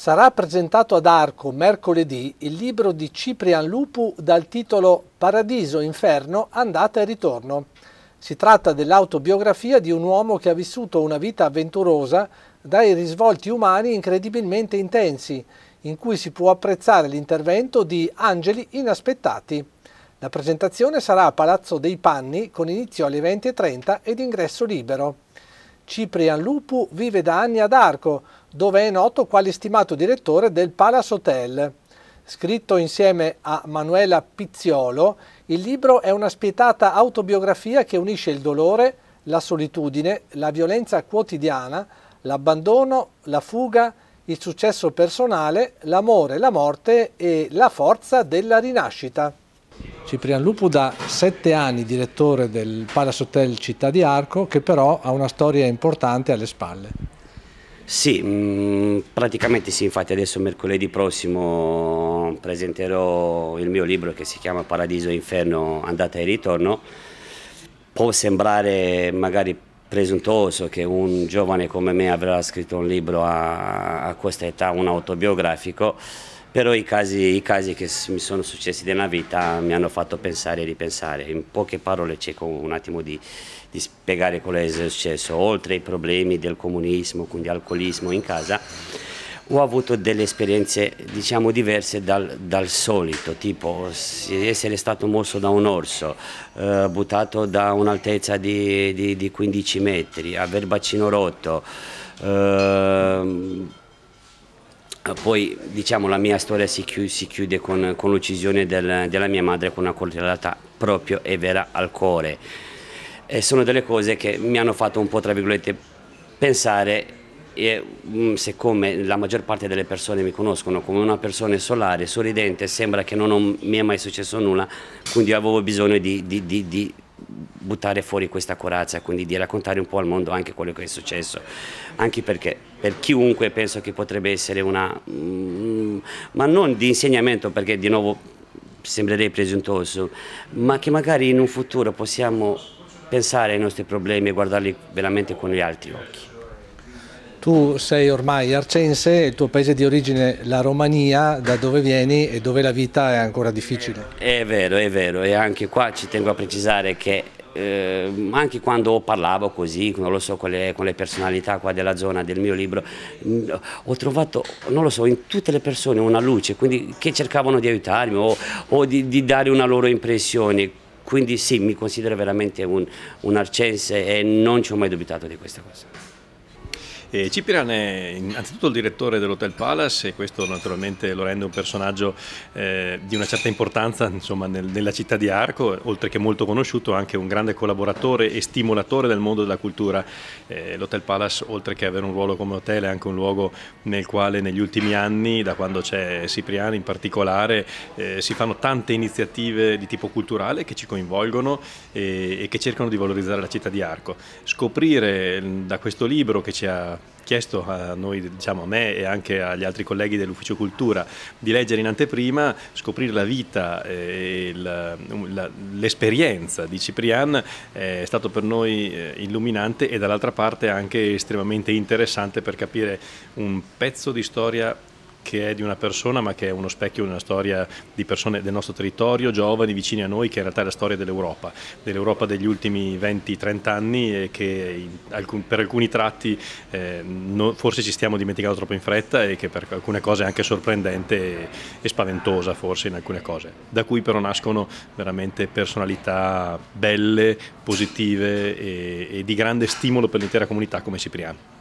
Sarà presentato ad Arco mercoledì il libro di Ciprian Lupu dal titolo Paradiso, Inferno, Andata e Ritorno. Si tratta dell'autobiografia di un uomo che ha vissuto una vita avventurosa dai risvolti umani incredibilmente intensi, in cui si può apprezzare l'intervento di angeli inaspettati. La presentazione sarà a Palazzo dei Panni con inizio alle 20.30 ed ingresso libero. Ciprian Lupu vive da anni ad Arco, dove è noto quale stimato direttore del Palace Hotel. Scritto insieme a Manuela Pizziolo, il libro è una spietata autobiografia che unisce il dolore, la solitudine, la violenza quotidiana, l'abbandono, la fuga, il successo personale, l'amore, la morte e la forza della rinascita. Cipriano Lupu da sette anni direttore del Palace Hotel Città di Arco che però ha una storia importante alle spalle. Sì, mm, praticamente sì, infatti adesso mercoledì prossimo presenterò il mio libro che si chiama Paradiso e Inferno, andata e ritorno. Può sembrare magari presuntuoso che un giovane come me avrà scritto un libro a, a questa età, un autobiografico, però i casi, i casi, che mi sono successi nella vita mi hanno fatto pensare e ripensare. In poche parole cerco un attimo di, di spiegare quello che è successo. Oltre ai problemi del comunismo, quindi alcolismo in casa, ho avuto delle esperienze diciamo diverse dal, dal, solito, tipo essere stato morso da un orso, eh, buttato da un'altezza di, di, di, 15 metri, aver bacino rotto. Eh, eh, poi diciamo la mia storia si chiude, si chiude con, con l'uccisione del, della mia madre con una coltellata proprio e vera al cuore. E sono delle cose che mi hanno fatto un po' tra virgolette pensare e mm, siccome la maggior parte delle persone mi conoscono come una persona solare, sorridente, sembra che non ho, mi è mai successo nulla, quindi avevo bisogno di, di, di, di buttare fuori questa corazza, quindi di raccontare un po' al mondo anche quello che è successo, anche perché per chiunque penso che potrebbe essere una, mm, ma non di insegnamento perché di nuovo sembrerei presuntuoso, ma che magari in un futuro possiamo pensare ai nostri problemi e guardarli veramente con gli altri occhi. Tu sei ormai arcense, il tuo paese di origine la Romania, da dove vieni e dove la vita è ancora difficile. È vero, è vero e anche qua ci tengo a precisare che eh, anche quando parlavo così, non lo so, con le, con le personalità qua della zona, del mio libro, mh, mm, ho trovato, non lo so, in tutte le persone una luce, quindi che cercavano di aiutarmi o, o di, di dare una loro impressione quindi sì, mi considero veramente un, un arcense e non ci ho mai dubitato di questa cosa. E Cipiran è innanzitutto il direttore dell'Hotel Palace e questo naturalmente lo rende un personaggio eh, di una certa importanza insomma, nel, nella città di Arco, oltre che molto conosciuto anche un grande collaboratore e stimolatore del mondo della cultura. Eh, L'Hotel Palace oltre che avere un ruolo come hotel è anche un luogo nel quale negli ultimi anni, da quando c'è Cipriani in particolare, eh, si fanno tante iniziative di tipo culturale che ci coinvolgono e, e che cercano di valorizzare la città di Arco. Scoprire mm, da questo libro che ci ha chiesto a noi, diciamo a me e anche agli altri colleghi dell'Ufficio Cultura di leggere in anteprima, scoprire la vita eh, e um, l'esperienza di Ciprian eh, è stato per noi eh, illuminante e dall'altra parte anche estremamente interessante per capire un pezzo di storia che è di una persona ma che è uno specchio di una storia di persone del nostro territorio, giovani, vicini a noi, che in realtà è la storia dell'Europa, dell'Europa degli ultimi 20-30 anni e che per alcuni tratti eh, no, forse ci stiamo dimenticando troppo in fretta e che per alcune cose è anche sorprendente e, e spaventosa forse in alcune cose, da cui però nascono veramente personalità belle, positive e, e di grande stimolo per l'intera comunità come Cipriano.